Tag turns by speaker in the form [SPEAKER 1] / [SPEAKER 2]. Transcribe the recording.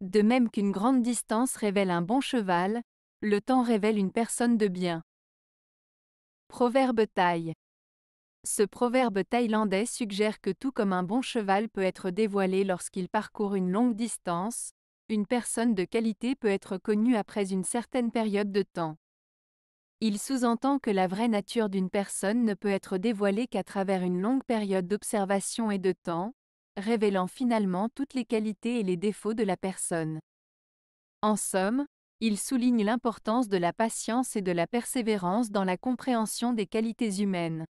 [SPEAKER 1] De même qu'une grande distance révèle un bon cheval, le temps révèle une personne de bien. Proverbe thaï. Ce proverbe thaïlandais suggère que tout comme un bon cheval peut être dévoilé lorsqu'il parcourt une longue distance, une personne de qualité peut être connue après une certaine période de temps. Il sous-entend que la vraie nature d'une personne ne peut être dévoilée qu'à travers une longue période d'observation et de temps, révélant finalement toutes les qualités et les défauts de la personne. En somme, il souligne l'importance de la patience et de la persévérance dans la compréhension des qualités humaines.